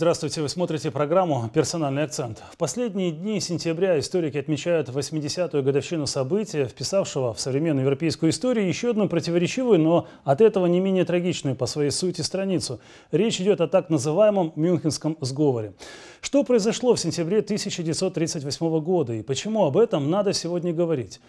Здравствуйте, вы смотрите программу «Персональный акцент». В последние дни сентября историки отмечают 80-ю годовщину события, вписавшего в современную европейскую историю еще одну противоречивую, но от этого не менее трагичную по своей сути страницу. Речь идет о так называемом Мюнхенском сговоре. Что произошло в сентябре 1938 года и почему об этом надо сегодня говорить?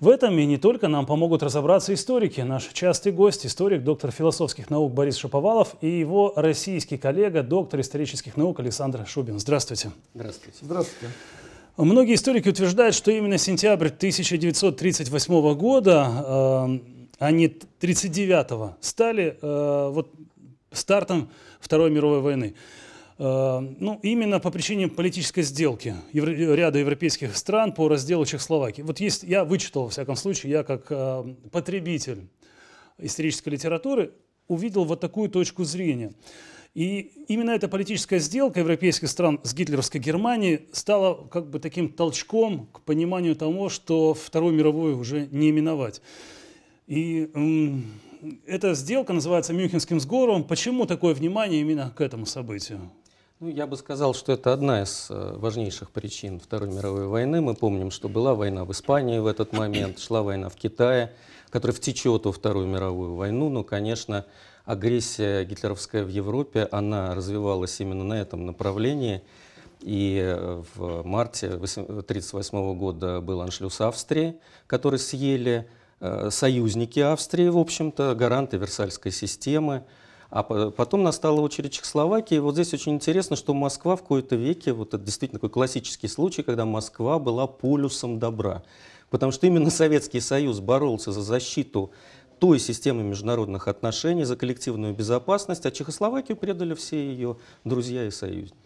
В этом и не только нам помогут разобраться историки. Наш частый гость, историк, доктор философских наук Борис Шаповалов и его российский коллега, доктор исторических наук Александр Шубин. Здравствуйте. Здравствуйте. Здравствуйте. Многие историки утверждают, что именно сентябрь 1938 года, э, а не 39-го, стали э, вот, стартом Второй мировой войны. Э, ну, именно по причине политической сделки евро, ряда европейских стран по разделу Чехословакии. Вот есть, я вычитал, во всяком случае, я как э, потребитель исторической литературы увидел вот такую точку зрения. И именно эта политическая сделка европейских стран с гитлеровской Германией стала как бы таким толчком к пониманию того, что Вторую мировую уже не именовать. И эта сделка называется Мюнхенским сговором. Почему такое внимание именно к этому событию? Ну, я бы сказал, что это одна из э, важнейших причин Второй мировой войны. Мы помним, что была война в Испании в этот момент, шла война в Китае, которая втечет во Вторую мировую войну, но, конечно, агрессия гитлеровская в Европе, она развивалась именно на этом направлении. И э, в марте 1938 года был аншлюс Австрии, который съели э, союзники Австрии, в общем-то, гаранты Версальской системы. А потом настала очередь Чехословакии. Вот здесь очень интересно, что Москва в кои-то веке, вот это действительно такой классический случай, когда Москва была полюсом добра. Потому что именно Советский Союз боролся за защиту той системы международных отношений, за коллективную безопасность, а Чехословакию предали все ее друзья и союзники.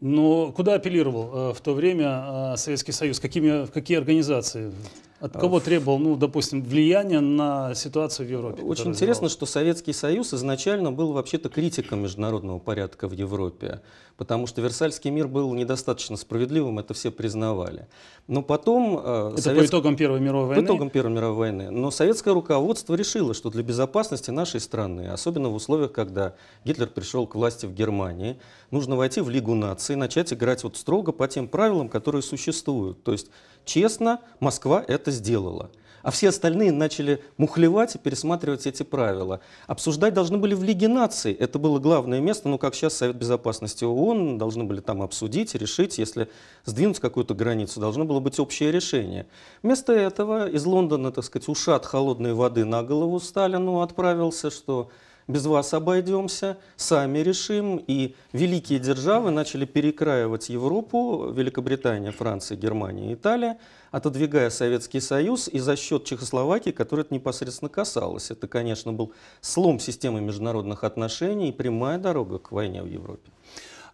Но куда апеллировал э, в то время э, Советский Союз? Какими, в какие организации? От кого а, требовал, ну, допустим, влияние на ситуацию в Европе? Очень интересно, что Советский Союз изначально был вообще-то критиком международного порядка в Европе, потому что Версальский мир был недостаточно справедливым, это все признавали. Но потом... Э, это Совет... по итогам Первой мировой войны? По итогам Первой мировой войны. Но советское руководство решило, что для безопасности нашей страны, особенно в условиях, когда Гитлер пришел к власти в Германии, нужно войти в Лигу наций, начать играть вот строго по тем правилам, которые существуют. То есть честно, Москва это сделала. А все остальные начали мухлевать и пересматривать эти правила. Обсуждать должны были в Лиге наций. Это было главное место, но как сейчас Совет Безопасности ООН, должны были там обсудить, решить, если сдвинуть какую-то границу, должно было быть общее решение. Вместо этого из Лондона, так сказать, ушат холодной воды на голову Сталину отправился, что без вас обойдемся, сами решим. И великие державы начали перекраивать Европу, Великобритания, Франция, Германия, Италия, отодвигая Советский Союз и за счет Чехословакии, которая это непосредственно касалась. Это, конечно, был слом системы международных отношений и прямая дорога к войне в Европе.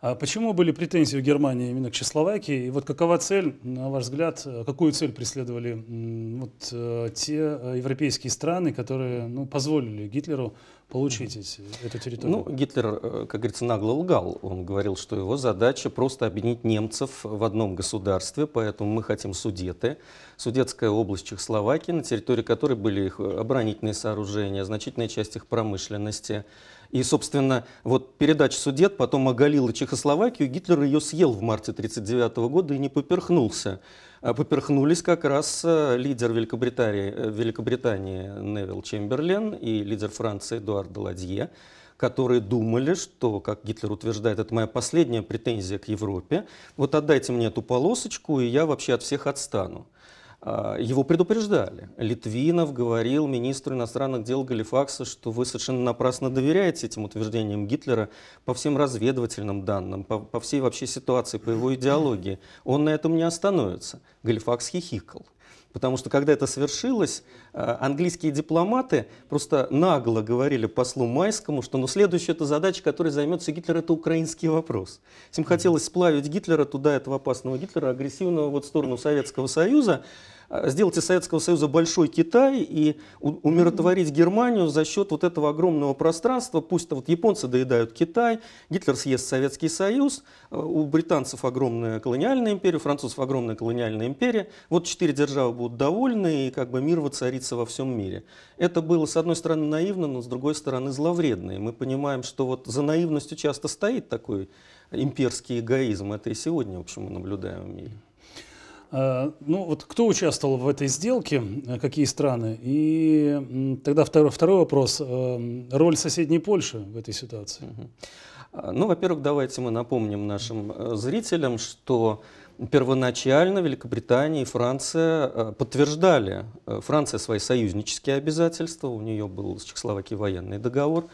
А почему были претензии у Германии именно к Чехословакии? И вот какова цель, на ваш взгляд, какую цель преследовали вот, э, те э, европейские страны, которые ну, позволили Гитлеру получить эти, эту территорию? Ну, Гитлер, э, как говорится, нагло лгал. Он говорил, что его задача просто объединить немцев в одном государстве, поэтому мы хотим Судеты, Судетская область Чехословакии, на территории которой были их оборонительные сооружения, значительная часть их промышленности. И, собственно, вот передача Судет потом оголила Чехословакию, Гитлер ее съел в марте 1939 года и не поперхнулся. А поперхнулись как раз э, лидер Великобритании, э, Великобритании Невил Чемберлен и лидер Франции Эдуард Ладье, которые думали, что, как Гитлер утверждает, это моя последняя претензия к Европе, вот отдайте мне эту полосочку, и я вообще от всех отстану. А, его предупреждали. Литвинов говорил министру иностранных дел Галифакса, что вы совершенно напрасно доверяете этим утверждениям Гитлера по всем разведывательным данным, по, по всей вообще ситуации, по его идеологии. Он на этом не остановится. Галифакс хихикал. Потому что когда это совершилось, э, английские дипломаты просто нагло говорили послу Майскому, что ну, следующая эта задача, которой займется Гитлер, это украинский вопрос. Им хотелось сплавить Гитлера туда, этого опасного Гитлера, агрессивного вот, в сторону Советского Союза сделать из Советского Союза большой Китай и умиротворить Германию за счет вот этого огромного пространства. Пусть вот японцы доедают Китай, Гитлер съест Советский Союз, э, у британцев огромная колониальная империя, у французов огромная колониальная империя. Вот четыре державы будут довольны, и как бы мир воцарится во всем мире. Это было, с одной стороны, наивно, но с другой стороны, зловредно. И мы понимаем, что вот за наивностью часто стоит такой имперский эгоизм. Это и сегодня, в общем, мы наблюдаем в мире. Э, ну вот кто участвовал в этой сделке, э, какие страны? И тогда второй, второй вопрос, э, роль соседней Польши в этой ситуации. А, ну, во-первых, давайте мы напомним нашим зрителям, что первоначально Великобритания и Франция подтверждали, Франция свои союзнические обязательства, у нее был с Чехословакией военный договор,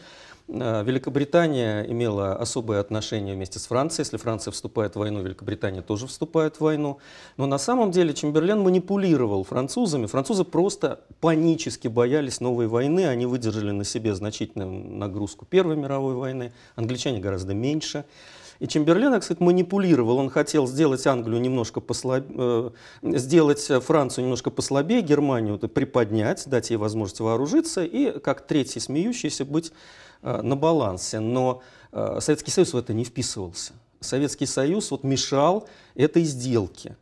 Э, Великобритания имела особое отношение вместе с Францией. Если Франция вступает в войну, Великобритания тоже вступает в войну. Но на самом деле Чемберлен манипулировал французами. Французы просто панически боялись новой войны. Они выдержали на себе значительную нагрузку Первой мировой войны. Англичане гораздо меньше. И Чемберлен, кстати, манипулировал. Он хотел сделать Англию немножко послабее, э, сделать Францию немножко послабее, Германию приподнять, дать ей возможность вооружиться и, как третий смеющийся, быть Э, на балансе, но э, Советский Союз в это не вписывался. Советский Союз вот мешал этой сделке.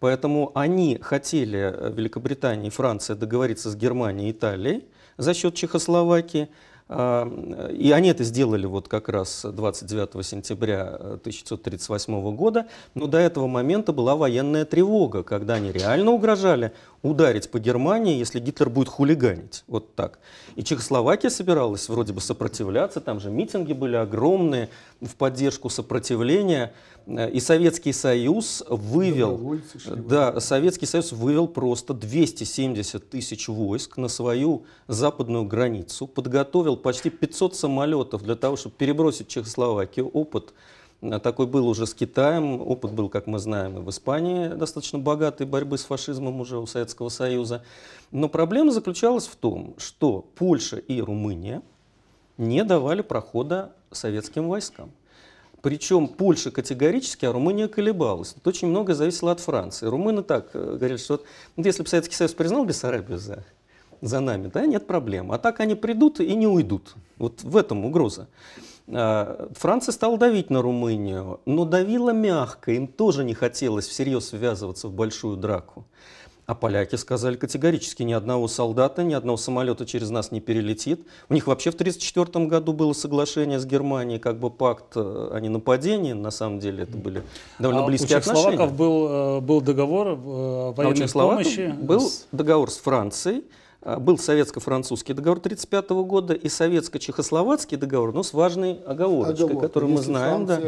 Поэтому они хотели, э, Великобритания и Франция, договориться с Германией и Италией за счет Чехословакии. И они это сделали вот как раз 29 сентября 1938 года, но до этого момента была военная тревога, когда они реально угрожали ударить по Германии, если Гитлер будет хулиганить. Вот так. И Чехословакия собиралась вроде бы сопротивляться, там же митинги были огромные в поддержку сопротивления. Э, и Советский Союз вывел, да, Советский Союз вывел просто 270 тысяч войск на свою западную границу, подготовил почти 500 самолетов для того, чтобы перебросить Чехословакию. Опыт Э, такой был уже с Китаем, опыт был, как мы знаем, и в Испании достаточно богатой борьбы с фашизмом уже у Советского Союза. Но проблема заключалась в том, что Польша и Румыния не давали прохода советским войскам. Причем Польша категорически, а Румыния колебалась. Тут очень многое зависело от Франции. Румыны так э, говорили, что вот, вот если бы Советский Союз признал Бессарабию за, за нами, да, нет проблем. А так они придут и не уйдут. Вот в этом угроза. Э, Франция стала давить на Румынию, но давила мягко, им тоже не хотелось всерьез ввязываться в большую драку. А поляки сказали категорически, ни одного солдата, ни одного самолета через нас не перелетит. У них вообще в 1934 году было соглашение с Германией, как бы пакт э, о ненападении. На самом деле это были довольно а близкие отношения. У чехословаков был, э, был договор военной а у помощи. был договор с Францией, а, был советско-французский договор 1935 года и советско-чехословацкий договор, но с важной оговорочкой, Оговор. которую мы знаем, да,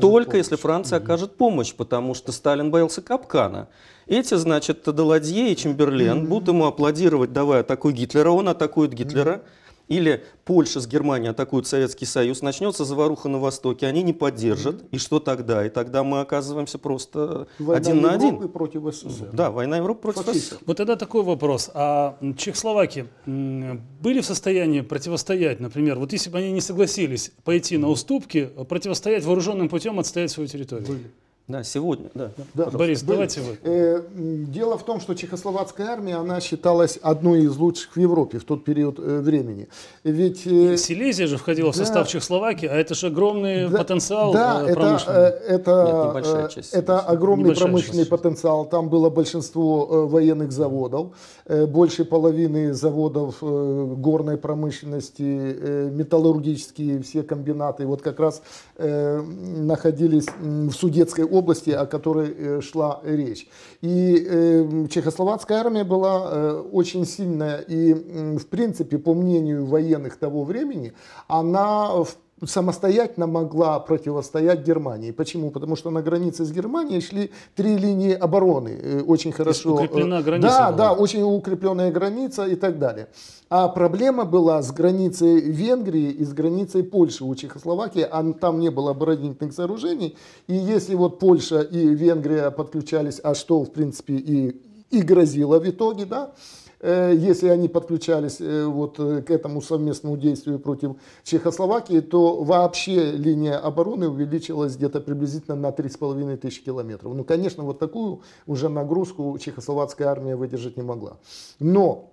только помощь. если Франция угу. окажет помощь, потому что Сталин боялся капкана. Эти, значит, Даладье и Чемберлен угу. будут ему аплодировать, давая атакуй Гитлера, он атакует Гитлера. Угу или Польша с Германией атакуют Советский Союз, начнется заваруха на Востоке, они не поддержат, и что тогда? И тогда мы оказываемся просто война один на один. Война против СССР. Да, война Европы против Фактически. СССР. Вот тогда такой вопрос. А чехословаки были в состоянии противостоять, например, вот если бы они не согласились пойти на уступки, противостоять вооруженным путем, отстоять свою территорию? Были. Да, сегодня, да. да Борис, давайте вы. Э, дело в том, что чехословацкая армия, она считалась одной из лучших в Европе в тот период э, времени. Ведь... Э, Силезия же входила да, в состав Чехословакии, а это же огромный да, потенциал да, э, промышленный. Это, это, Нет, э, часть, это огромный промышленный часть. потенциал. Там было большинство э, военных заводов, э, больше половины заводов э, горной промышленности, э, металлургические все комбинаты. Вот как раз э, находились в Судетской области, о которой э, шла речь. И эм, чехословацкая армия была э, очень сильная, и в принципе, по мнению военных того времени, она в самостоятельно могла противостоять Германии. Почему? Потому что на границе с Германией шли три линии обороны э, очень хорошо. Э, Укреплена граница. Да, была. да, очень укрепленная граница и так далее. А проблема была с границей Венгрии и с границей Польши у Чехословакии. А там не было оборонительных сооружений. И если вот Польша и Венгрия подключались, а что, в принципе, и, и грозило в итоге, да, Э, если они подключались э, вот э, к этому совместному действию против Чехословакии, то вообще линия обороны увеличилась где-то приблизительно на 3,5 тысячи километров. Ну, конечно, вот такую уже нагрузку чехословацкая армия выдержать не могла. Но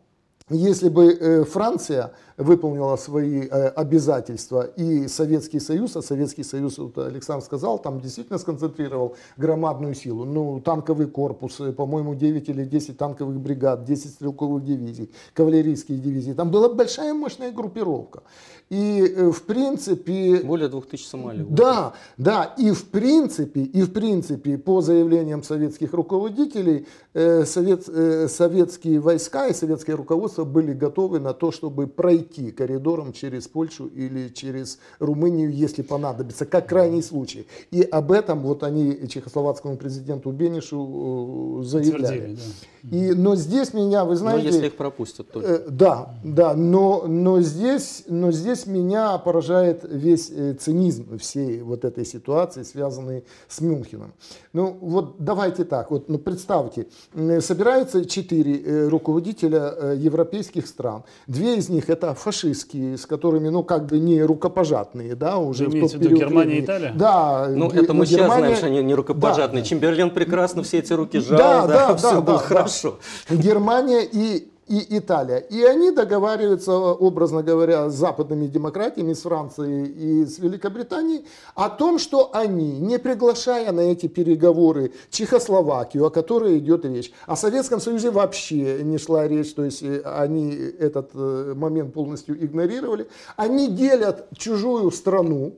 если бы э, Франция выполнила свои э, обязательства и Советский Союз, а Советский Союз, вот Александр сказал, там действительно сконцентрировал громадную силу. Ну, танковый корпус, э, по-моему, 9 или 10 танковых бригад, 10 стрелковых дивизий, кавалерийские дивизии. Там была большая мощная группировка. И, в принципе... Более 2000 самолетов. Да, да. И, в принципе, и в принципе, по заявлениям советских руководителей, Э, совет, э, советские войска и советское руководство были готовы на то, чтобы пройти коридором через Польшу или через Румынию, если понадобится, как крайний случай. И об этом вот они чехословацкому президенту Бенишу э, заявляли. да. И, но здесь меня, вы знаете... Но если их пропустят только. Да, да, но, но, здесь, но здесь меня поражает весь цинизм всей вот этой ситуации, связанной с Мюнхеном. Ну вот давайте так, вот ну, представьте, Э, собираются четыре э, руководителя э, европейских стран. Две из них это фашистские, с которыми, ну, как бы не рукопожатные, да, уже Вы в тот в период. Германия и Италия? Да. Ну, это мы Германия... сейчас знаем, что они не рукопожатные. Да. Чемберлен прекрасно все эти руки жал, да, да, да, все да, было да, хорошо. Да. Германия и и Италия. И они договариваются, образно говоря, с западными демократиями, с Францией и с Великобританией, о том, что они, не приглашая на эти переговоры Чехословакию, о которой идет речь, о Советском Союзе вообще не шла речь, то есть э, они этот э, момент полностью игнорировали, они делят чужую страну,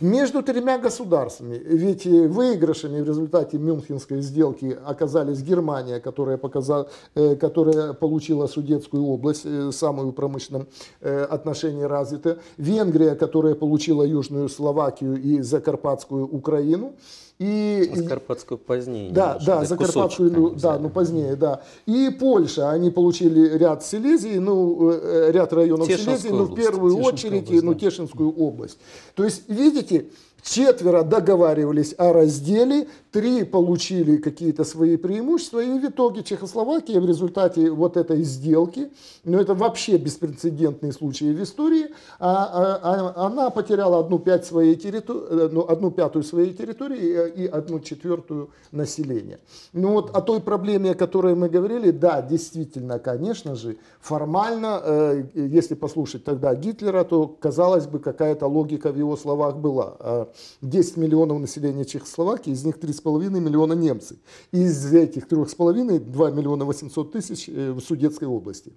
между тремя государствами. Ведь выигрышами в результате Мюнхенской сделки оказались Германия, которая, показала, э, которая получила Судетскую область, э, самую в промышленном э, отношении развитая, Венгрия, которая получила Южную Словакию и Закарпатскую Украину. И, а Закарпатскую позднее. Да, немножко, да, Закарпатскую, ну, да, ну позднее, да. И Польша, они получили ряд Силезии, ну, э, ряд районов Тешинскую Силезии, область, ну, в первую Тешинскую очередь, ну, область, да. ну, Тешинскую область. То есть, видите, Четверо договаривались о разделе, три получили какие-то свои преимущества, и в итоге Чехословакия в результате вот этой сделки, ну это вообще беспрецедентный случай в истории, а, а, а она потеряла одну, пять своей территор... Э, ну, одну пятую своей территории э, и одну четвертую населения. Ну вот о той проблеме, о которой мы говорили, да, действительно, конечно же, формально, э, если послушать тогда Гитлера, то казалось бы какая-то логика в его словах была а 10 миллионов населения Чехословакии, из них 3,5 миллиона немцы. из этих 3,5 2 миллиона 800 тысяч э, в Судетской области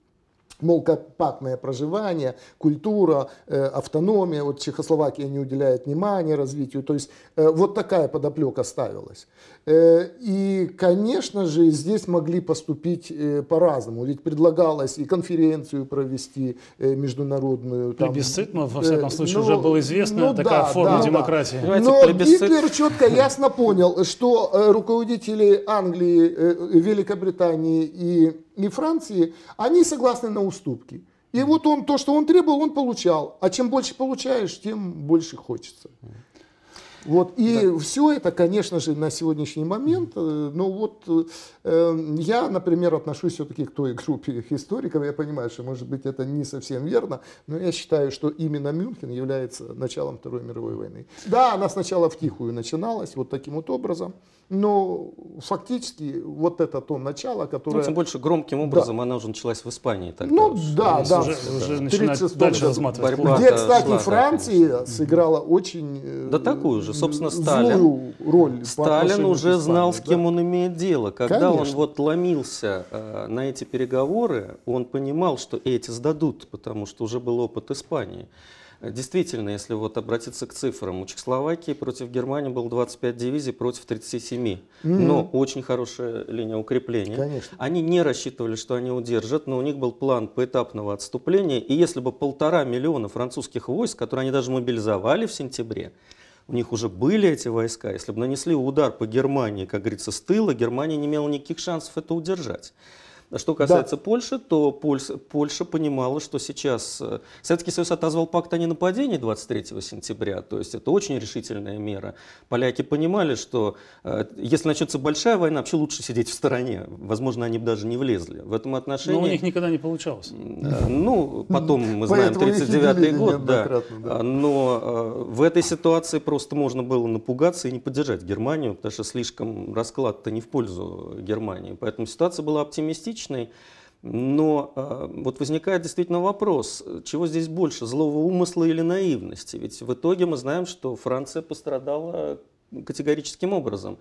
мол, компактное проживание, культура, э, автономия, вот Чехословакия не уделяет внимания развитию, то есть э, вот такая подоплека ставилась. Э, и, конечно же, здесь могли поступить э, по-разному. Ведь предлагалось и конференцию провести э, международную. Там, плебисцит, но во всяком случае ну, уже было известно ну, такая да, форма да, демократии. Да. Но плебисцит... Гитлер четко ясно понял, что руководители Англии, Великобритании и, и Франции, они согласны на уступки. И вот он то, что он требовал, он получал. А чем больше получаешь, тем больше хочется. Вот, и да. все это, конечно же, на сегодняшний момент, ну вот э, я, например, отношусь все-таки к той группе историков, я понимаю, что, может быть, это не совсем верно, но я считаю, что именно Мюнхен является началом Второй мировой войны. Да, она сначала втихую начиналась, вот таким вот образом, но фактически вот это то начало, которое... Ну, тем больше громким образом да. она уже началась в Испании. Тогда. Ну да, да. Уже, да. уже начинает дальше разматывать. Где, кстати, шла, Франция да, сыграла очень... Э, да такую же же, собственно, Сталин. роль Сталин уже знал, с кем да? он имеет дело. Когда Конечно. он вот ломился э, на эти переговоры, он понимал, что эти сдадут, потому что уже был опыт Испании. Действительно, если вот обратиться к цифрам, у Чехословакии против Германии было 25 дивизий против 37. Mm-hmm. Но очень хорошая линия укрепления. Конечно. Они не рассчитывали, что они удержат, но у них был план поэтапного отступления. И если бы полтора миллиона французских войск, которые они даже мобилизовали в сентябре, у них уже были эти войска, если бы нанесли удар по Германии, как говорится, с тыла, Германия не имела никаких шансов это удержать. А что касается да. Польши, то Польша, Польша понимала, что сейчас э, Советский Союз отозвал пакт о ненападении 23 сентября, то есть это очень решительная мера. Поляки понимали, что э, если начнется большая война, вообще лучше сидеть в стороне. Возможно, они бы даже не влезли. В этом отношении... Но у них никогда не получалось. Э, ну, потом мы знаем 39 год, да. А, но в этой ситуации просто можно было напугаться и не поддержать Германию, потому что слишком расклад-то не в пользу Германии. Поэтому ситуация была оптимистичной критичной. Но э, вот возникает действительно вопрос, чего здесь больше, злого умысла или наивности? Ведь в итоге мы знаем, что Франция пострадала категорическим образом.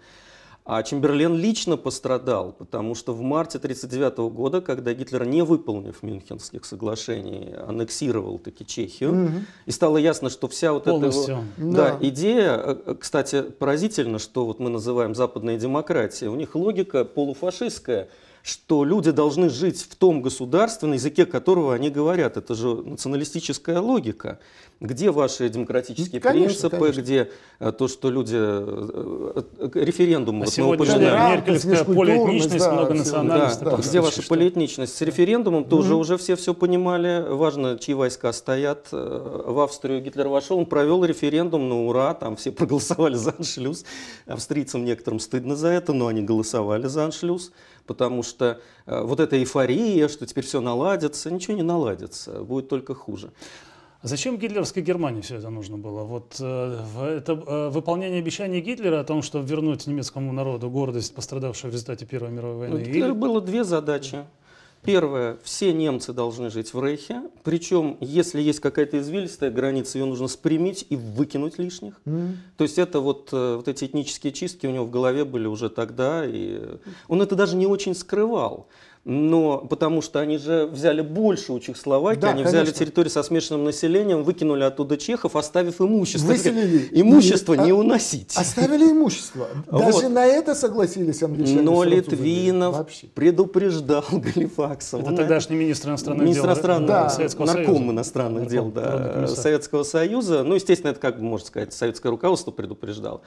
А Чемберлен лично пострадал, потому что в марте 1939 года, когда Гитлер, не выполнив Мюнхенских соглашений, аннексировал таки Чехию, угу. и стало ясно, что вся вот Полностью. эта да, да. идея, э, э, кстати, поразительно, что вот мы называем западные демократии, у них логика полуфашистская – что люди должны жить в том государстве, на языке которого они говорят. Это же националистическая логика. Где ваши демократические ну, конечно, принципы, конечно. где э, то, что люди... Э, э, референдум. А вот сегодня же меркельская полиэтничность, да, многонациональность. Да, да, где да, ваша полиэтничность? С референдумом да. тоже уже все все понимали. Важно, чьи войска стоят. В Австрию Гитлер вошел, он провел референдум, ну ура, там все проголосовали за аншлюз. Австрийцам некоторым стыдно за это, но они голосовали за аншлюз потому что э, вот эта эйфория, что теперь все наладится, ничего не наладится, будет только хуже. А зачем гитлеровской Германии все это нужно было? Вот э, это э, выполнение обещаний Гитлера о том, что вернуть немецкому народу гордость, пострадавшую в результате Первой мировой ну, войны. У Гитлера или... было две задачи. Первое. Все немцы должны жить в Рейхе. Причем, если есть какая-то извилистая граница, ее нужно спрямить и выкинуть лишних. mm То есть это вот, э, вот эти этнические чистки у него в голове были уже тогда. И он это даже не очень скрывал но потому что они же взяли больше у Чехословакии, да, они конечно. взяли территорию со смешанным населением, выкинули оттуда чехов, оставив имущество. Выселили. Имущество Нет, не а уносить. Оставили имущество. Даже вот. на это согласились англичане. Но Литвинов предупреждал Галифакса. Это тогдашний министр иностранных министр дел. Иностранных, да. Советского нарком Союза. иностранных дел да, э, Советского Союза. Ну, естественно, это, как бы можно сказать, советское руководство предупреждало.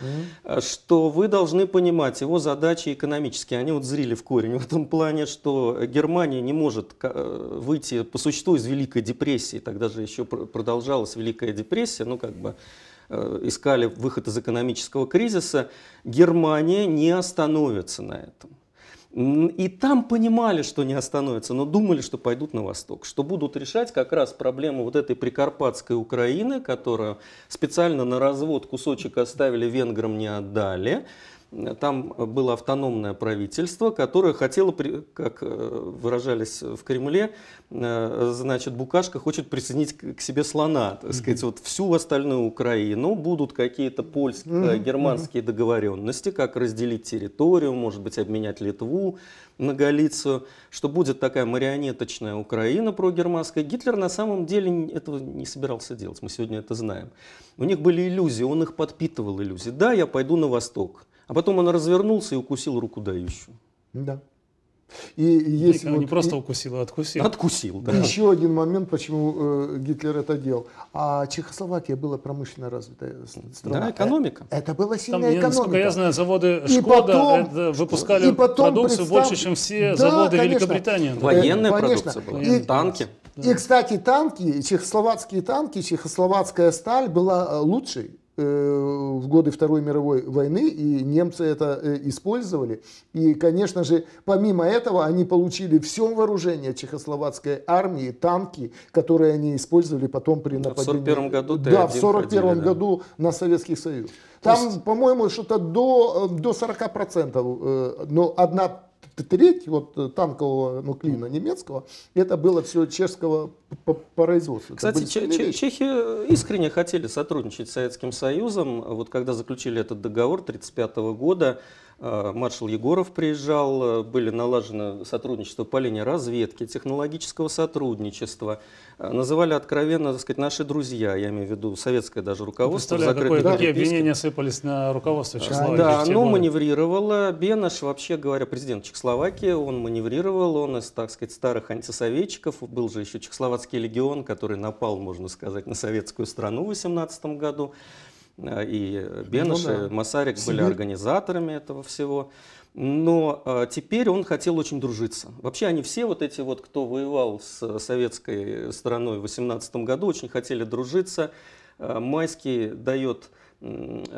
Mm-hmm. Э, что вы должны понимать, его задачи экономические. Они вот зрили в корень в этом плане, что Германия не может э, выйти по существу из Великой депрессии, тогда же еще продолжалась Великая депрессия, ну как бы э, искали выход из экономического кризиса, Германия не остановится на этом. И там понимали, что не остановится, но думали, что пойдут на восток, что будут решать как раз проблему вот этой прикарпатской Украины, которую специально на развод кусочек оставили, венграм не отдали там было автономное правительство, которое хотело, как э, выражались в Кремле, э, значит, Букашка хочет присоединить к себе слона, так сказать, вот всю остальную Украину, будут какие-то польско-германские договоренности, как разделить территорию, может быть, обменять Литву на Галицию, что будет такая марионеточная Украина прогерманская. Гитлер на самом деле этого не собирался делать, мы сегодня это знаем. У них были иллюзии, он их подпитывал иллюзии. Да, я пойду на восток. А потом он развернулся и укусил руку дающую. Да. И если Никого вот, не просто укусил, а откусил. Откусил, да. Еще один момент, почему э, Гитлер это делал. А Чехословакия была промышленно развитая страна. Да, э, экономика. Это была сильная Там, экономика. Насколько я знаю, заводы и Шкода потом, это выпускали и потом продукцию представ... больше, чем все да, заводы конечно. Великобритании. Да. Военная э, продукция была, и, танки. Да. И, кстати, танки, чехословацкие танки, чехословацкая сталь была э, лучшей Э, в годы Второй мировой войны, и немцы это э, использовали. И, конечно же, помимо этого, они получили все вооружение чехословацкой армии, танки, которые они использовали потом при а нападении. В 41 году Да, в 41 да. году на Советский Союз. Там, есть... по-моему, что-то до, э, до 40%, но одна треть вот танкового нуклина немецкого, это было все чешского по, производству. Кстати, чехи, э, искренне хотели сотрудничать с Советским Союзом. Вот когда заключили этот договор 1935 года, э, маршал Егоров приезжал, э, были налажены сотрудничество по линии разведки, технологического сотрудничества. Называли откровенно, так сказать, наши друзья, я имею в виду советское даже руководство. Какое, да? Какие обвинения сыпались на руководство Чехословакии? Да, оно маневрировало. Бенаш, вообще говоря, президент Чехословакии, он маневрировал, он из, так сказать, старых антисоветчиков, был же еще чехословацкий Кубанский легион, который напал, можно сказать, на советскую страну в 18 году. Э, и Бенеш, ну, да. и Масарик Сибирь. были организаторами этого всего. Но а, теперь он хотел очень дружиться. Вообще они все вот эти вот, кто воевал с советской страной в 18 году, очень хотели дружиться. Э, Майский дает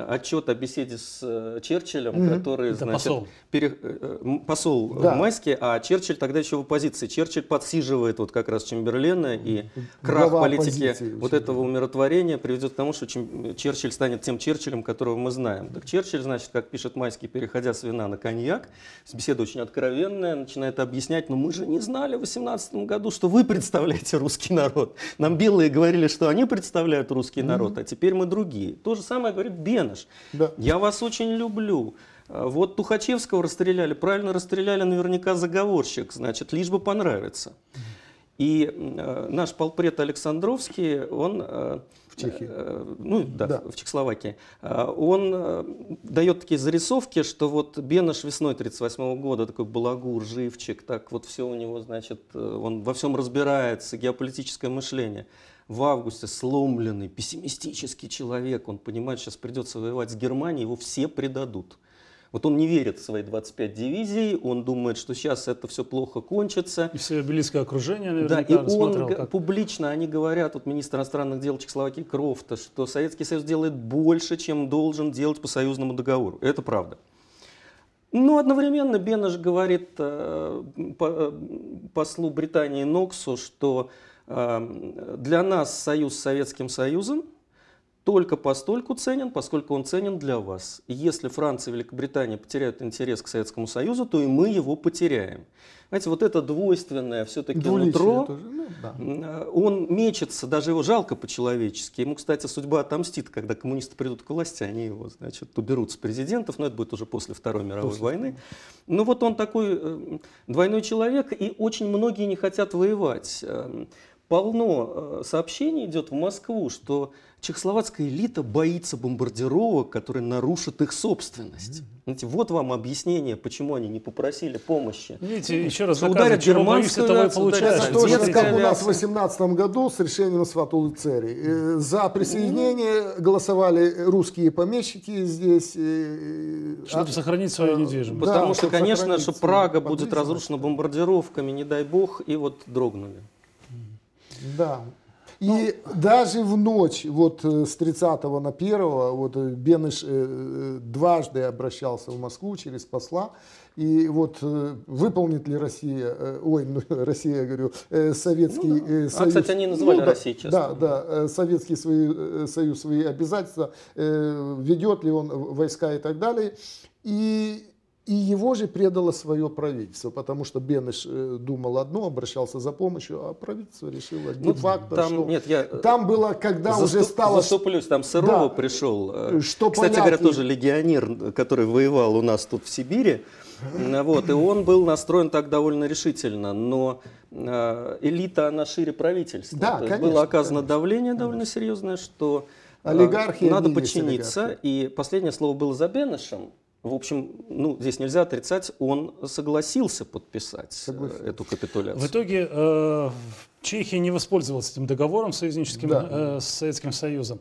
отчет о беседе с э, Черчиллем, угу. который, Это значит, посол, пере, э, посол да. в а Черчилль тогда еще в оппозиции. Черчилль подсиживает вот как раз Чемберлена, и крах Глава политики вот этого умиротворения приведет к тому, что Чем, Черчилль станет тем Черчиллем, которого мы знаем. Так Черчилль, значит, как пишет Майский, переходя с вина на коньяк, беседа очень откровенная, начинает объяснять, но мы же не знали в 18 году, что вы представляете русский народ. Нам белые говорили, что они представляют русский угу. народ, а теперь мы другие. То же самое самое говорит Беныш. Да. Я вас очень люблю. А, вот Тухачевского расстреляли, правильно расстреляли наверняка заговорщик, значит, лишь бы понравиться. И э, наш полпред Александровский, он... Э, в Чехии. Э, ну да, да, в Чехословакии. Э, он э, дает такие зарисовки, что вот Бенаш весной 1938 года, такой балагур, живчик, так вот все у него, значит, э, он во всем разбирается, геополитическое мышление в августе сломленный, пессимистический человек, он понимает, сейчас придется воевать с Германией, его все предадут. Вот он не верит в свои 25 дивизий, он думает, что сейчас это все плохо кончится. И все близкое окружение, наверное, да, и он как... публично, они говорят, вот министр иностранных дел Чехословакии Крофта, что Советский Союз делает больше, чем должен делать по союзному договору. Это правда. Но ну, одновременно Бенеш говорит э, э, послу Британии Ноксу, что Эм, для нас союз с Советским Союзом только постольку ценен, поскольку он ценен для вас. если Франция и Великобритания потеряют интерес к Советскому Союзу, то и мы его потеряем. Знаете, вот это двойственное все-таки нутро, ну, да. Э, он мечется, даже его жалко по-человечески. Ему, кстати, судьба отомстит, когда коммунисты придут к власти, они его, значит, уберут с президентов, но это будет уже после Второй мировой после. войны. Но ну вот он такой эм, двойной человек, и очень многие не хотят воевать. Эм, полно э, сообщений идет в Москву, что чехословацкая элита боится бомбардировок, которые нарушат их собственность. Знаете, вот вам объяснение, почему они не попросили помощи. Видите, еще раз что ударят германскую нацию, получается. То же, как у нас в 18 году с решением Сватулы Цери. Э, за присоединение голосовали русские помещики здесь. Э, чтобы а, сохранить свою недвижимость. Потому да, что, конечно, что Прага будет разрушена бомбардировками, не дай бог, и вот дрогнули. Да. и ну, даже в ночь, вот э, с 30 на 1, вот э, Беныш э, дважды обращался в Москву через посла, и вот выполнит ли Россия, ой, ну, Россия, я говорю, Советский ну, да. А, союз. А, кстати, они называли ну, да, Россией, честно. Да, да, Советский свои, Союз свои обязательства, ведет ли он войска и так далее. И и его же предало свое правительство, потому что Бенеш э, думал одно, обращался за помощью, а правительство решило не ну, фактор, там, что... Нет, я э, там было, когда заступ, уже стало... Заступлюсь, там Сырова да, пришел, э. что кстати поляки... говоря, тоже легионер, который воевал у нас тут в Сибири, вот, и он был настроен так довольно решительно, но элита, она шире правительства. Да, конечно, было оказано конечно, давление конечно. довольно серьезное, что Олигархи надо подчиниться, олигархи. и последнее слово было за Бенешем. В общем, ну, здесь нельзя отрицать, он согласился подписать э, согласился. эту капитуляцию. В итоге э, Чехия не воспользовалась этим договором союзническим да. э, с Советским Союзом.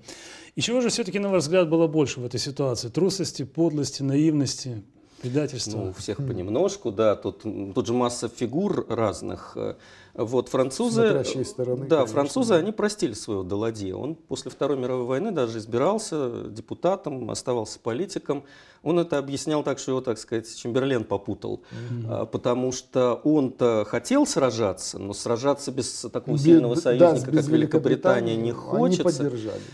И чего же все-таки, на ваш взгляд, было больше в этой ситуации? Трусости, подлости, наивности? предательства Ну, у всех хм. понемножку, да. Тут, тут же масса фигур разных. Э, вот французы, стороны, да, конечно, французы, они простили своего Даладье. Он после Второй мировой войны даже избирался депутатом, оставался политиком. Он это объяснял так, что его, так сказать, Чемберлен попутал, mm-hmm. потому что он-то хотел сражаться, но сражаться без такого без, сильного союзника, да, как Великобритания, не хочется.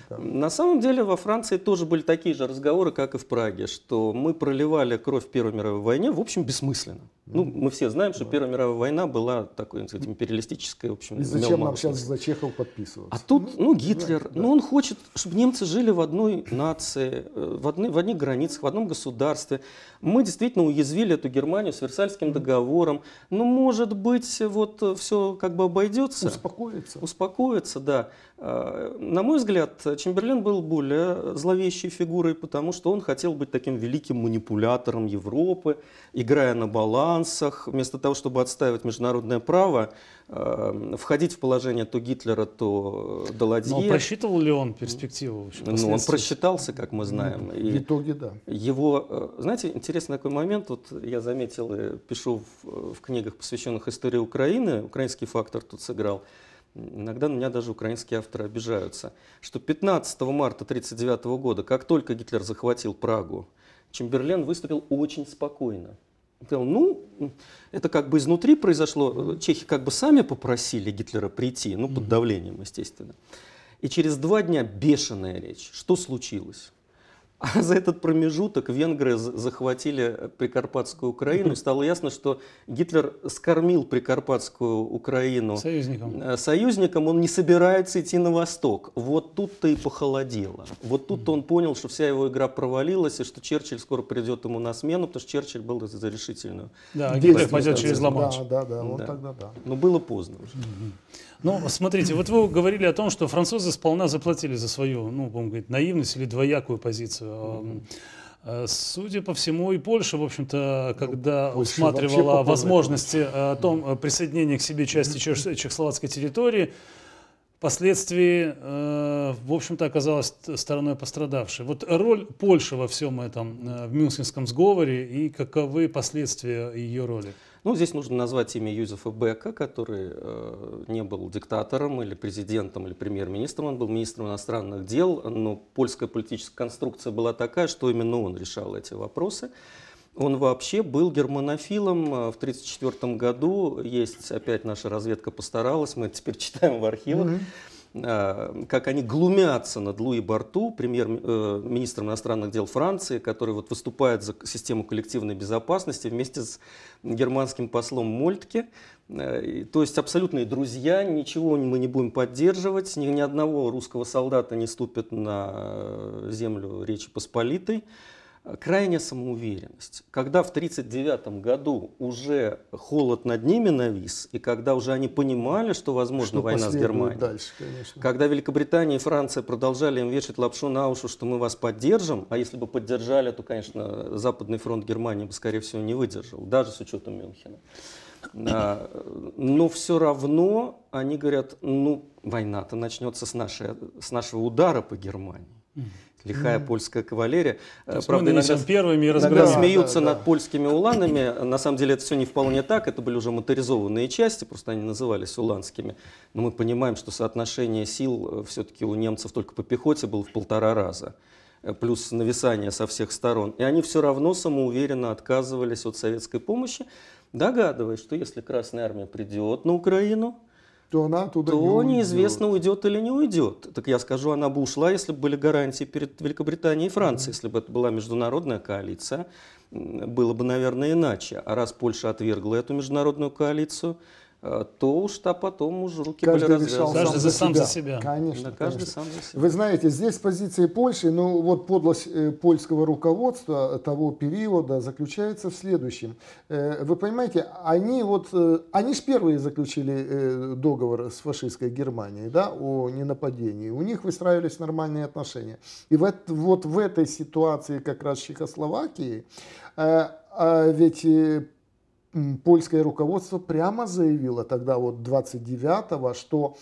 да. На самом деле во Франции тоже были такие же разговоры, как и в Праге, что мы проливали кровь в Первой мировой войне, в общем, бессмысленно. Mm-hmm. Ну, мы все знаем, что Первая мировая война была такой, так сказать, империалистическое, в общем, И зачем нам сейчас за Чехов подписываться? А тут, ну, ну Гитлер, ну, да. ну, он хочет, чтобы немцы жили в одной нации, э, в, одни, в одних границах, в одном государстве. Мы действительно уязвили эту Германию с Версальским договором. Ну, может быть, вот э, все как бы обойдется. Успокоится. Успокоится, да. Э, на мой взгляд, Чемберлен был более зловещей фигурой, потому что он хотел быть таким великим манипулятором Европы, играя на балансах, вместо того, чтобы отстаивать международное право, э, входить в положение то Гитлера, то Даладье. Но просчитывал ли он перспективу? Вообще, ну, он просчитался, как мы знаем. Ну, и итоги, да. Его, э, знаете, интересный такой момент, вот я заметил, пишу в, в книгах, посвященных истории Украины, украинский фактор тут сыграл – Иногда на меня даже украинские авторы обижаются, что 15 марта 1939 года, как только Гитлер захватил Прагу, Чемберлен выступил очень спокойно. Сказал, ну, это как бы изнутри произошло, чехи как бы сами попросили Гитлера прийти, ну, под давлением, естественно. И через два дня бешеная речь. Что случилось? А за этот промежуток венгры захватили э, Прикарпатскую Украину. Стало ясно, что Гитлер скормил Прикарпатскую Украину союзником. Э, союзником Он не собирается идти на восток. Вот тут-то и похолодело. Вот тут-то он понял, что вся его игра провалилась, и что Черчилль скоро придет ему на смену, потому что Черчилль был за решительную. Да, Гитлер пойдет через Ломанч. Да, да, да, вот да. тогда да. Но было поздно уже. Угу. Ну, смотрите, вот вы говорили о том, что французы сполна заплатили за свою, ну, будем говорить, наивность или двоякую позицию. А, а, судя по всему, и Польша, в общем-то, ну, когда Польша усматривала возможности э, о том присоединения к себе части чех- чехословацкой территории, впоследствии, э, в общем-то, оказалась стороной пострадавшей. Вот роль Польши во всем этом, э, в Мюнхенском сговоре, и каковы последствия ее роли? Ну, здесь нужно назвать имя Юзефа Бека, который э, не был диктатором или президентом или премьер-министром, он был министром иностранных дел, но польская политическая конструкция была такая, что именно он решал эти вопросы. Он вообще был германофилом. Э, в 1934 году есть, опять наша разведка постаралась, мы это теперь читаем в архивах. Mm-hmm Э, как они глумятся над Луи Барту, премьер-министром э, иностранных дел Франции, который вот выступает за систему коллективной безопасности вместе с германским послом Мольтке. Э, то есть абсолютные друзья, ничего мы не будем поддерживать, ни, ни одного русского солдата не ступит на землю Речи Посполитой крайняя самоуверенность. Когда в 1939 году уже холод над ними навис, и когда уже они понимали, что возможно что война с Германией, дальше, когда Великобритания и Франция продолжали им вешать лапшу на уши, что мы вас поддержим, а если бы поддержали, то, конечно, Западный фронт Германии бы, скорее всего, не выдержал, даже с учетом Мюнхена. А, но все равно они говорят, ну, война-то начнется с, нашей, с нашего удара по Германии. Лихая mm. польская кавалерия. Э, То Правда, мы иногда, первыми иногда смеются да, над польскими уланами. На самом деле это все не вполне так. Это были уже моторизованные части, просто они назывались уланскими. Но мы понимаем, что соотношение сил э, все-таки у немцев только по пехоте было в полтора раза э, плюс нависание со всех сторон. И они все равно самоуверенно отказывались от советской помощи, догадываясь, что если Красная Армия придет на Украину, то она оттуда то не неизвестно, уйдет или не уйдет. Так я скажу, она бы ушла, если бы были гарантии перед Великобританией и Францией, если бы это была международная коалиция, было бы, наверное, иначе. А раз Польша отвергла эту международную коалицию, Э, то уж то потом уже руки каждый были развязаны. Каждый за сам себя. за себя. Конечно, да, каждый конечно. сам за себя. Вы знаете, здесь позиции Польши, ну вот подлость э, польского руководства э, того периода заключается в следующем. вы понимаете, они вот, они же первые заключили договор с фашистской Германией, да, о ненападении. У них выстраивались нормальные отношения. И вот, вот в этой ситуации как раз Чехословакии, а ведь польское руководство прямо заявило тогда вот 29-го, что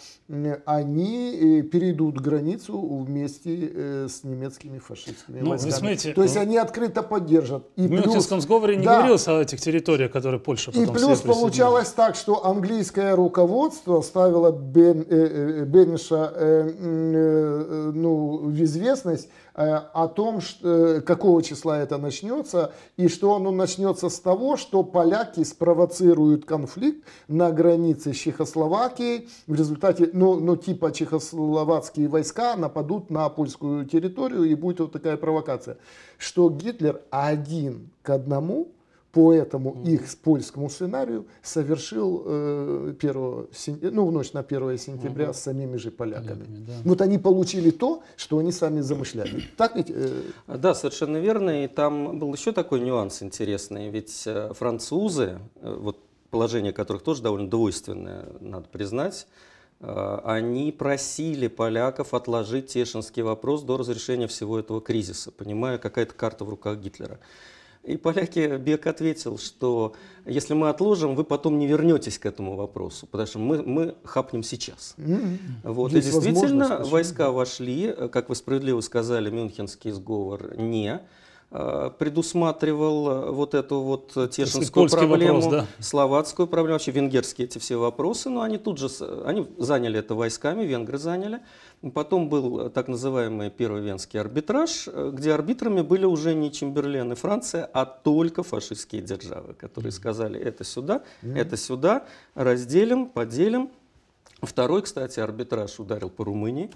они э, перейдут границу вместе э, с немецкими фашистскими ну, войсками. смотрите, То есть ну, они открыто поддержат. И ну, в Мюнхенском сговоре не да, говорилось о этих территориях, которые Польша потом И плюс получалось так, что английское руководство ставило Бен, э, э Бенеша э, э, ну, в известность Э, о том, что, э, какого числа это начнется, и что оно начнется с того, что поляки спровоцируют конфликт на границе с Чехословакией. В результате, ну, ну типа чехословацкие войска нападут на польскую территорию, и будет вот такая провокация, что Гитлер один к одному по этому mm-hmm. их польскому сценарию совершил э, 1 ну, в ночь на 1 сентября mm-hmm. с самими же поляками. поляками да. Вот они получили то, что они сами замышляли. Так ведь? Э... А, да, совершенно верно. И там был еще такой нюанс интересный. Ведь э, французы, э, вот положение которых тоже довольно двойственное, надо признать, э, они просили поляков отложить Тешинский вопрос до разрешения всего этого кризиса, понимая, какая-то карта в руках Гитлера. И поляки, Бек ответил, что если мы отложим, вы потом не вернетесь к этому вопросу, потому что мы, мы хапнем сейчас. Mm-hmm. Вот. и действительно, войска вошли, э, как вы справедливо сказали, Мюнхенский сговор не Э, предусматривал э, вот эту вот э, тешинскую проблему, вопрос, да? словацкую проблему, вообще венгерские эти все вопросы, но они тут же, они заняли это войсками, венгры заняли. Потом был так называемый первый венский арбитраж, где арбитрами были уже не Чемберлен и Франция, а только фашистские державы, которые сказали это сюда, это сюда, разделим, поделим. Второй, кстати, арбитраж ударил по Румынии.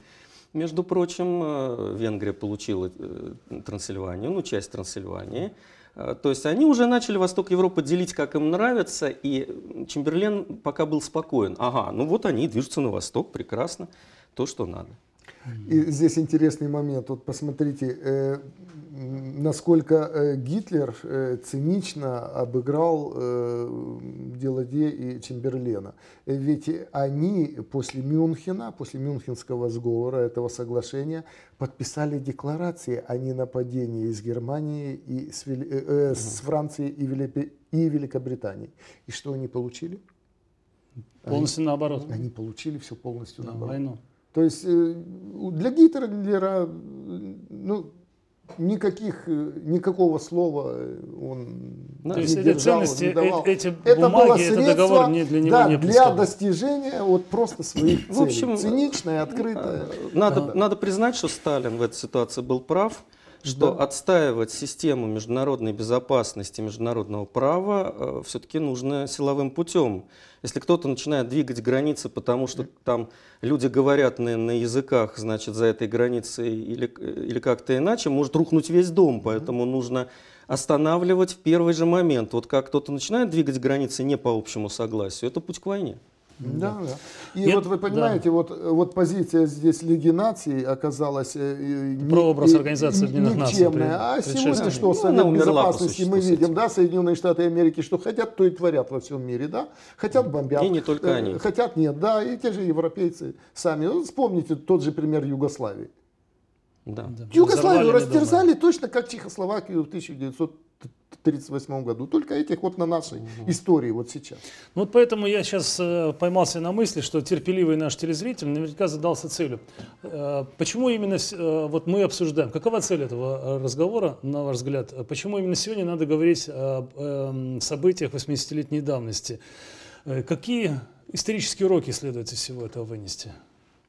Между прочим, э, Венгрия получила э, Трансильванию, ну, часть Трансильвании. Э, то есть они уже начали Восток Европы делить, как им нравится, и Чемберлен пока был спокоен. Ага, ну вот они движутся на восток, прекрасно, то, что надо. И здесь интересный момент. Вот посмотрите, э, насколько э, Гитлер э, цинично обыграл э, Деладе и Чемберлена. Ведь они после Мюнхена, после Мюнхенского сговора, этого соглашения, подписали декларации о ненападении из Германии и с, Вели... э, с Франции и, Велипи... и Великобритании. И что они получили? Полностью они, наоборот. Они получили все полностью да, наоборот. Войну. То есть э, для Гитлера ну, никаких, э, никакого слова он ну, не есть держал, ценности, не давал. Э, эти это бумаги, было средство, это не для него да, не для достижения вот просто своих целей. В общем, Циничное, открытое. Надо, да. надо признать, что Сталин в этой ситуации был прав что да. отстаивать систему международной безопасности, международного права э, все-таки нужно силовым путем. Если кто-то начинает двигать границы, потому что там люди говорят на, на языках, значит, за этой границей или, или как-то иначе, может рухнуть весь дом, поэтому нужно останавливать в первый же момент. Вот как кто-то начинает двигать границы не по общему согласию, это путь к войне. Да, да. И Я, вот вы понимаете, да. вот, вот позиция здесь Лиги Наций оказалась э, э, не, прообраз э, организации Объединенных Наций. При, а сегодня что, ну, Совет Безопасности мы видим, да, Соединенные Штаты Америки, что хотят, то и творят во всем мире, да, хотят бомбят. И не только они. Хотят, нет, да, и те же европейцы сами. Ну, вспомните тот же пример Югославии. Да. Югославию растерзали точно как Чехословакию в 1900 1938 году, только этих вот на нашей угу. истории вот сейчас. Ну вот поэтому я сейчас э, поймался на мысли, что терпеливый наш телезритель наверняка задался целью. Э, почему именно э, вот мы обсуждаем, какова цель этого э, разговора, на ваш взгляд, почему именно сегодня надо говорить о э, событиях 80-летней давности? Э, какие исторические уроки следует из всего этого вынести?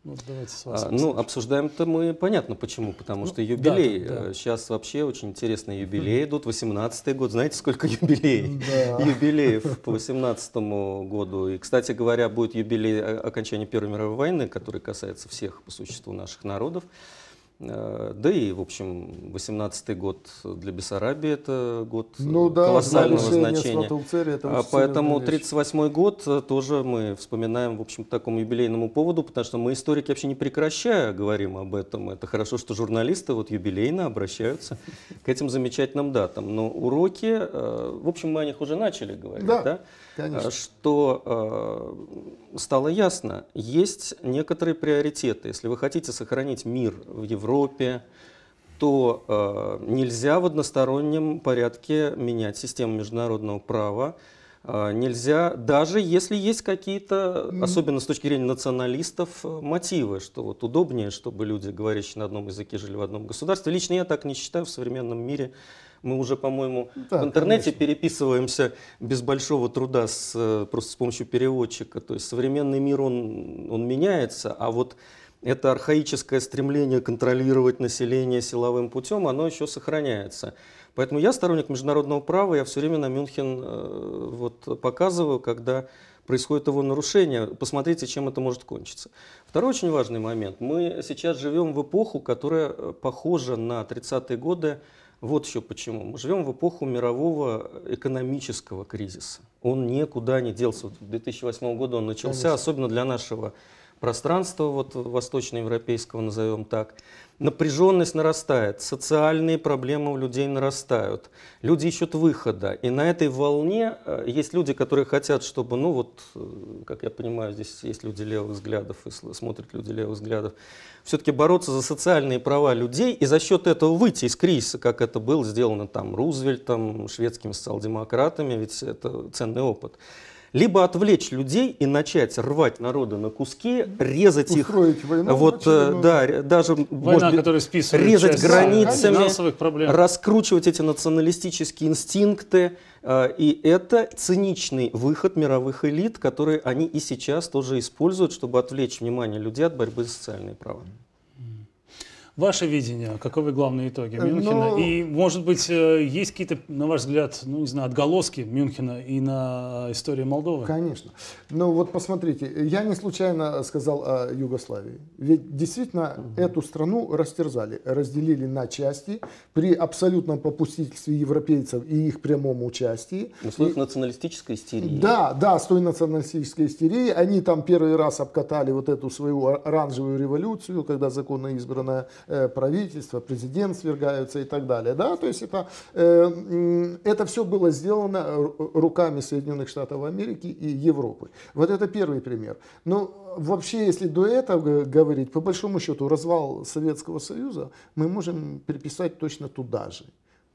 Ну, давайте с вас. А, ну, обсуждаем-то мы, понятно почему, потому ну, что юбилей. Да, да. Сейчас э, вообще очень интересный юбилей идут. 18-й год, знаете, сколько юбилей? Ну, да. Юбилеев по 18 году. И, кстати говоря, будет юбилей э, окончания Первой мировой войны, который касается всех, по существу, наших народов. Э, да и, в общем, 18-й год для Бессарабии это год ну, да, колоссального значения. Цели, это а Поэтому 38-й год э, тоже мы вспоминаем, в общем, такому юбилейному поводу, потому что мы, историки, вообще не прекращая говорим об этом. Это хорошо, что журналисты вот юбилейно обращаются к этим замечательным датам. Но уроки, э, в общем, мы о них уже начали говорить, да? да? Конечно. Э, что э, стало ясно, есть некоторые приоритеты. Если вы хотите сохранить мир в Европе, то нельзя в одностороннем порядке менять систему международного права а, нельзя, даже если есть какие-то, особенно с точки зрения националистов, э, мотивы, что вот удобнее, чтобы люди, говорящие на одном языке, жили в одном государстве. Лично я так не считаю в современном мире. Мы уже, по-моему, да, в интернете конечно. переписываемся без большого труда, с, э, просто с помощью переводчика. То есть современный мир, он, он меняется, а вот это архаическое стремление контролировать население силовым путем, оно еще сохраняется. Поэтому я сторонник международного права, я все время на Мюнхен э, вот, показываю, когда происходит его нарушение. Посмотрите, чем это может кончиться. Второй очень важный момент. Мы сейчас живем в эпоху, которая э, похожа на 30-е годы. Вот еще почему. Мы живем в эпоху мирового экономического кризиса. Он никуда не делся. в 2008 году он начался, Конечно. особенно для нашего пространства вот, восточноевропейского, назовем так напряженность нарастает, социальные проблемы у людей нарастают, люди ищут выхода. И на этой волне э, есть люди, которые хотят, чтобы, ну вот, э, как я понимаю, здесь есть люди левых взглядов и смотрят люди левых взглядов, все-таки бороться за социальные права людей и за счет этого выйти из кризиса, как это было сделано там Рузвельтом, шведскими социал-демократами, ведь это ценный опыт либо отвлечь людей и начать рвать народы на куски, резать Устроить их, войну, вот, очередную. Э, да, даже Война, может быть, резать границами, раскручивать эти националистические инстинкты, э, и это циничный выход мировых элит, который они и сейчас тоже используют, чтобы отвлечь внимание людей от борьбы за социальные права. Ваше видение, каковы главные итоги э, Мюнхена? Но... Ну, и, может быть, э, есть какие-то, на ваш взгляд, ну, не знаю, отголоски Мюнхена и на истории Молдовы? Конечно. Но ну, вот посмотрите, я не случайно сказал о Югославии. Ведь действительно угу. эту страну растерзали, разделили на части при абсолютном попустительстве европейцев и их прямом участии. Но с их и... националистической истерии. Да, да, с той националистической истерии. Они там первый раз обкатали вот эту свою оранжевую революцию, когда законно избранная Э, правительство, президент свергаются и так далее. Да? То есть это, э, это все было сделано руками Соединенных Штатов Америки и Европы. Вот это первый пример. Но вообще, если до этого говорить, по большому счету, развал Советского Союза мы можем переписать точно туда же.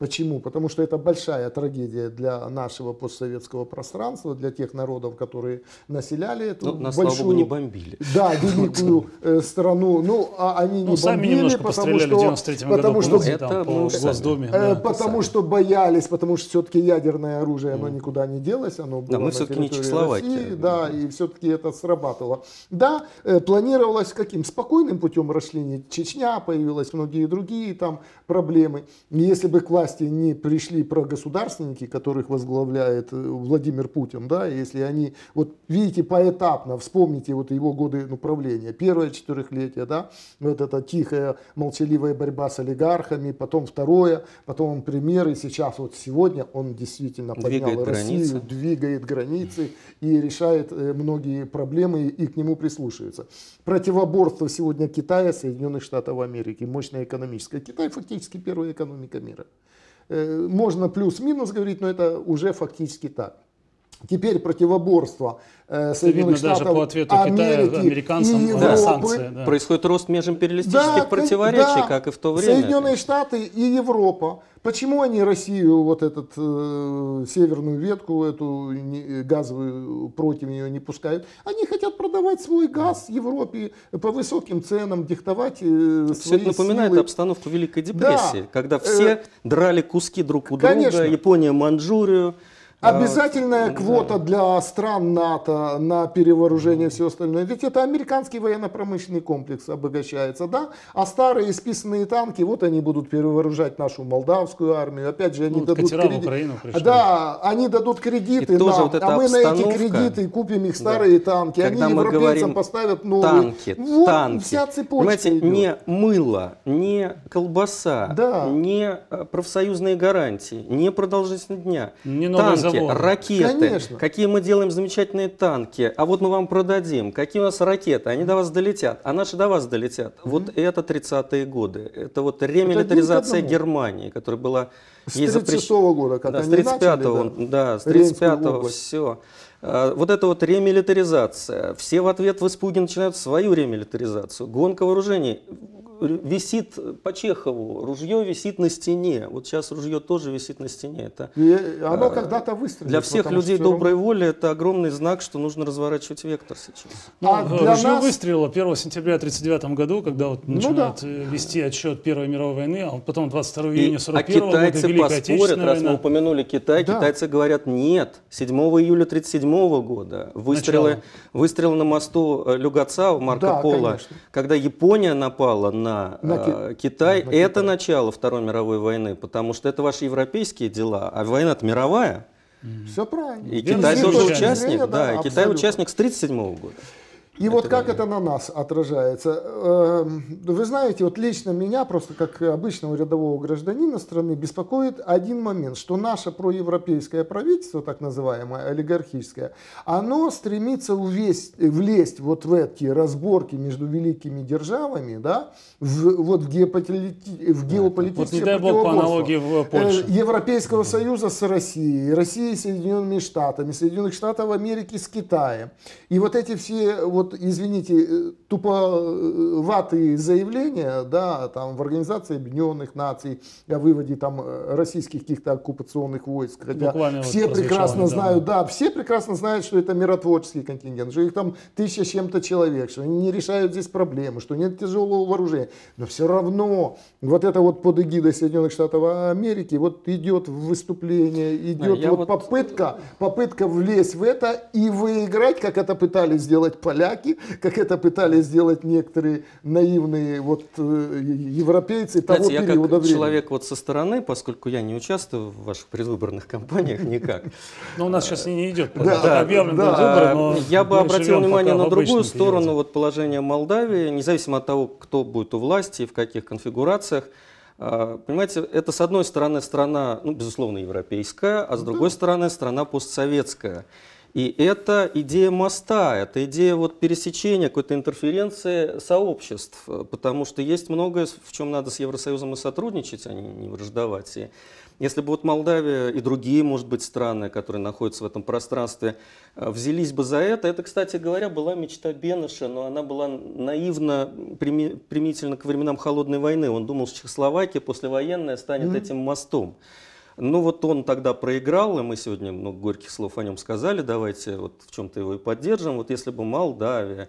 Почему? Потому что это большая трагедия для нашего постсоветского пространства, для тех народов, которые населяли эту Но, ну, большую... Нас, слава не бомбили. Да, великую э, страну. Ну, а они ну, не сами бомбили, потому что... Потому что... Это, там, по Госдуме, э, да, потому сами. что боялись, потому что все-таки ядерное оружие, оно никуда не делось, оно было да, мы все-таки не России, да, и все-таки это срабатывало. Да, э, планировалось каким? Спокойным путем расширения Чечня, появилась многие другие там проблемы. Если бы класть власти не пришли про государственники, которых возглавляет э, Владимир Путин, да, если они, вот видите, поэтапно вспомните вот его годы управления. Первое четырехлетие, да, вот это тихая, молчаливая борьба с олигархами, потом второе, потом он премьер, и сейчас вот сегодня он действительно поднял двигает Россию, границы. двигает границы и решает э, многие проблемы и к нему прислушиваются. Противоборство сегодня Китая, Соединенных Штатов Америки, мощная экономическая. Китай фактически первая экономика мира. Э, можно плюс-минус говорить, но это уже фактически так. Теперь противоборство э, Соединенных видно, Штатов даже по ответу Америки Китая, американцам и Европы. Санкции, да. Происходит рост межимпериалистических да, противоречий, да, как и в то время. Соединенные Штаты и Европа. Почему они Россию, вот этот э, северную ветку, эту не, газовую, против нее не пускают? Они хотят продавать свой газ да. Европе э, по высоким ценам, диктовать э, Все это напоминает силы. обстановку Великой депрессии, да. когда э, все э, драли куски друг у конечно. друга, Япония Манчжурию. Э, Обязательная квота для стран НАТО на перевооружение и все остальное. Ведь это американский военно-промышленный комплекс обогащается, да? А старые списанные танки, вот они будут перевооружать нашу молдавскую армию. Опять же, они ну, дадут кредиты. Да, они дадут кредиты, и нам, вот а мы на эти кредиты купим их старые да. танки. Когда они европейцам поставят новые. Танки, вот танки. вся цепочка идет. не мыло, не колбаса, да. не э, профсоюзные гарантии, не продолжительность дня. Не новые Смотрите, ракеты, Конечно. какие мы делаем замечательные танки, а вот мы вам продадим, какие у нас ракеты, они до вас долетят, а наши до вас долетят. Mm-hmm. Вот это 30-е годы, это вот ремилитаризация это Германии, которая была... С 36-го года, когда да, с 35-го, начали, да, да, с 35-го, все. А, вот это вот ремилитаризация. Все в ответ в испуге начинают свою ремилитаризацию. Гонка вооружений висит по Чехову, ружье висит на стене. Вот сейчас ружье тоже висит на стене. Это, и оно а, когда-то выстрелит. Для всех людей все доброй воли это огромный знак, что нужно разворачивать вектор сейчас. Ну, а э, ружье нас... выстрелило 1 сентября 1939 году, когда вот начинают ну, да. Э, вести отсчет Первой мировой войны, а потом 22 июня 1941 а года А китайцы года, поспорят, раз мы упомянули Китай, да. китайцы говорят, нет, 7 июля 1937 года выстрелы, Начало. выстрелы на мосту Люгацау Марко да, Поло, конечно. когда Япония напала на на, на э, Ки... Китай, на это Китай. начало Второй мировой войны, потому что это ваши европейские дела, а война-то мировая. Все правильно. И Китай тоже участник, да, да Китай участник с 1937 года. И это вот как момент. это на нас отражается? Эм, вы знаете, вот лично меня, просто как обычного рядового гражданина страны, беспокоит один момент, что наше проевропейское правительство, так называемое олигархическое, оно стремится увесть, влезть вот в эти разборки между великими державами, да, в, вот в, геополити, в геополитическое да, вот, не дай бог по аналогии в э, Польше. Э, Европейского Союза с Россией, России с Соединенными Штатами, Соединенных Штатов Америки с Китаем. И вот эти все вот вот, извините, э, туповатые заявления, да, там, в Организации Объединенных Наций о выводе там э, российских каких-то оккупационных войск, хотя Буквально все вот прекрасно знают, да. да, все прекрасно знают, что это миротворческий контингент, что их там тысяча с чем-то человек, что они не решают здесь проблемы, что нет тяжелого вооружения, но все равно вот это вот под эгидой Соединенных Штатов Америки вот идет выступление, идет а, вот, вот попытка, попытка влезть в это и выиграть, как это пытались сделать поляки, поляки, как это пытались сделать некоторые наивные вот э, европейцы того Знаете, периода я как времени. человек вот со стороны, поскольку я не участвую в ваших предвыборных кампаниях никак. Но ну, у нас сейчас не идет объявлен выбор. Я бы обратил внимание на другую сторону вот положения Молдавии, независимо от того, кто будет у власти и в каких конфигурациях. А, понимаете, это с одной стороны страна, ну, безусловно, европейская, а с ну другой стороны страна постсоветская. И это идея моста, это идея вот пересечения какой-то интерференции сообществ, э, потому что есть многое, в чем надо с Евросоюзом и сотрудничать, а не враждовать. И если бы вот Молдавия и другие, может быть, страны, которые находятся в этом пространстве, э, взялись бы за это, это, кстати говоря, была мечта Беныша, но она была наивно примительна к временам Холодной войны. Он думал, что Чехословакия послевоенная станет mm-hmm. этим мостом. Ну вот он тогда проиграл, и мы сегодня много горьких слов о нем сказали, давайте вот в чем-то его и поддержим. Вот если бы Молдавия,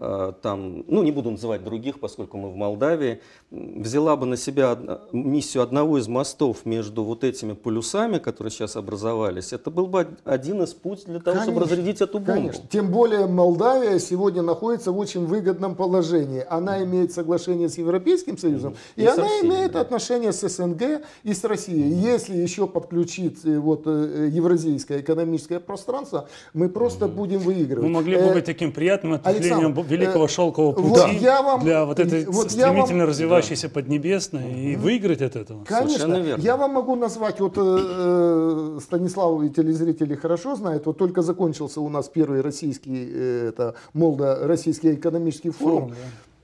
Э, там, ну не буду называть других, поскольку мы в Молдавии, взяла бы на себя миссию одного из мостов между вот этими полюсами, которые сейчас образовались, это был бы один из путей для того, конечно, чтобы разрядить эту бомбу. Конечно. Тем более Молдавия сегодня находится в очень выгодном положении. Она имеет соглашение с Европейским Союзом, и, и она Россией, имеет да. отношения с СНГ и с Россией. Если еще подключить э, вот э, евразийское экономическое пространство, мы просто будем выигрывать. Мы могли бы быть таким приятным ответвлением великого э, шелкового пути вот я вам, для вот этой вот стремительно вам, развивающейся да. Поднебесной и выиграть от этого? Конечно. Совершенно верно. Я вам могу назвать, вот э, э Станислав и телезрители хорошо знают, вот только закончился у нас первый российский, э, это, молда, российский экономический форум. форум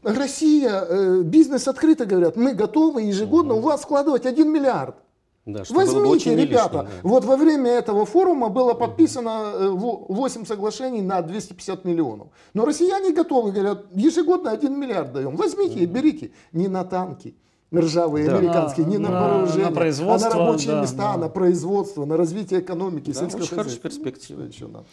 да. Россия, э, бизнес открыто говорят, мы готовы ежегодно у вас вкладывать 1 миллиард. Да, Возьмите, ребята, лишним, да. вот во время этого форума было подписано 8 э, соглашений на 250 миллионов. Но россияне готовы, говорят, ежегодно 1 миллиард даем. Возьмите и берите. Не на танки ржавые да. американские, на, не на, на вооружение, а на производство, а на рабочие да, места, да. на производство, на развитие экономики, да, ну, сельского очень хозяйства. Хорошая перспектива. еще надо?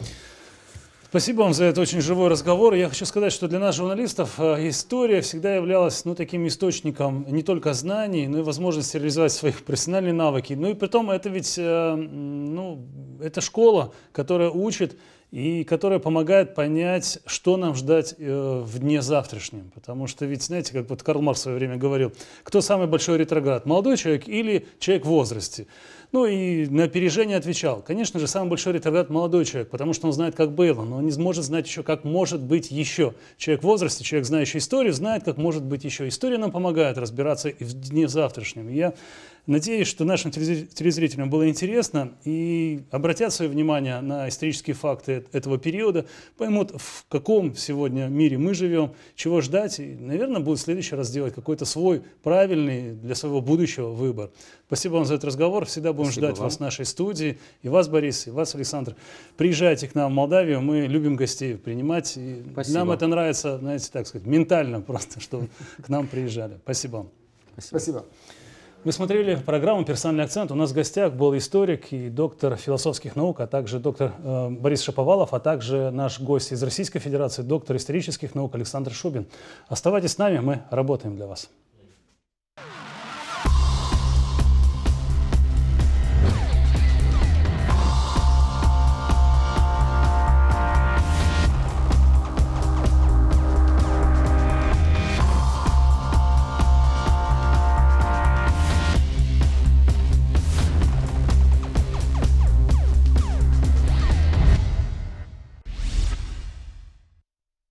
Спасибо вам за этот очень живой разговор. Я хочу сказать, что для нас, журналистов, э, история всегда являлась ну, таким источником не только знаний, но и возможности реализовать свои профессиональные навыки. Ну и при том, это ведь э, ну, это школа, которая учит и которая помогает понять, что нам ждать э, в дне завтрашнем. Потому что ведь, знаете, как вот Карл Маркс в свое время говорил, кто самый большой ретроград, молодой человек или человек в возрасте. Ну и на опережение отвечал. Конечно же, самый большой ретроград молодой человек, потому что он знает, как было, но он не сможет знать еще, как может быть еще. Человек в возрасте, человек, знающий историю, знает, как может быть еще. История нам помогает разбираться и в дне завтрашнем. я Надеюсь, что нашим телезрителям было интересно и обратят свое внимание на исторические факты этого периода, поймут, в каком сегодня мире мы живем, чего ждать, и, наверное, будут в следующий раз делать какой-то свой правильный для своего будущего выбор. Спасибо вам за этот разговор. Всегда будем Спасибо ждать вам. вас в нашей студии. И вас, Борис, и вас, Александр. Приезжайте к нам в Молдавию. Мы любим гостей принимать. И Спасибо. Нам это нравится, знаете, так сказать, ментально просто, что к нам приезжали. Спасибо вам. Спасибо. Спасибо. Вы смотрели программу «Персональный акцент». У нас в гостях был историк и доктор философских наук, а также доктор э, Борис Шаповалов, а также наш гость из Российской Федерации, доктор исторических наук Александр Шубин. Оставайтесь с нами, мы работаем для вас.